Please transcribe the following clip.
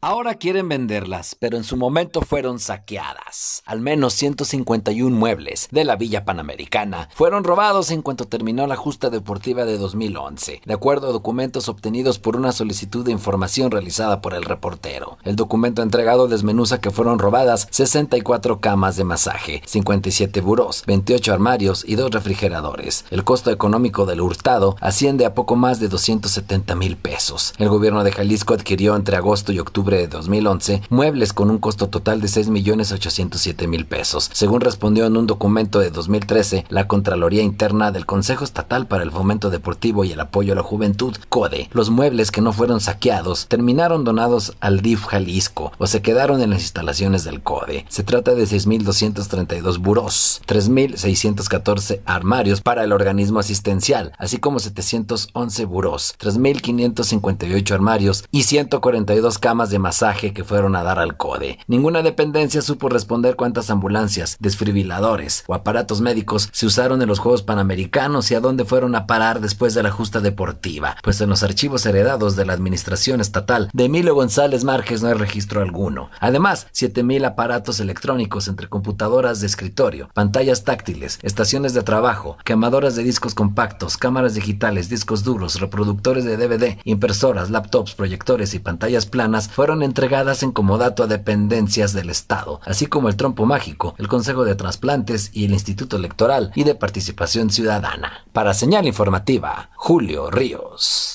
Ahora quieren venderlas, pero en su momento fueron saqueadas. Al menos 151 muebles de la Villa Panamericana fueron robados en cuanto terminó la justa deportiva de 2011, de acuerdo a documentos obtenidos por una solicitud de información realizada por el reportero. El documento entregado desmenuza que fueron robadas 64 camas de masaje, 57 burós, 28 armarios y dos refrigeradores. El costo económico del hurtado asciende a poco más de 270 mil pesos. El gobierno de Jalisco adquirió entre agosto y octubre de 2011 muebles con un costo total de 6.807.000 pesos, según respondió en un documento de 2013 la Contraloría Interna del Consejo Estatal para el Fomento Deportivo y el Apoyo a la Juventud, CODE. Los muebles que no fueron saqueados terminaron donados al DIF Jalisco o se quedaron en las instalaciones del CODE. Se trata de 6.232 burós, 3.614 armarios para el organismo asistencial, así como 711 burós, 3.558 armarios y 142 camas de masaje que fueron a dar al CODE. Ninguna dependencia supo responder cuántas ambulancias, desfibriladores o aparatos médicos se usaron en los Juegos Panamericanos y a dónde fueron a parar después de la justa deportiva, pues en los archivos heredados de la Administración Estatal de Emilio González Márquez no hay registro alguno. Además, 7.000 aparatos electrónicos entre computadoras de escritorio, pantallas táctiles, estaciones de trabajo, quemadoras de discos compactos, cámaras digitales, discos duros, reproductores de DVD, impresoras, laptops, proyectores y pantallas planas fueron fueron entregadas en comodato a dependencias del Estado, así como el Trompo Mágico, el Consejo de Transplantes y el Instituto Electoral y de Participación Ciudadana. Para señal informativa, Julio Ríos.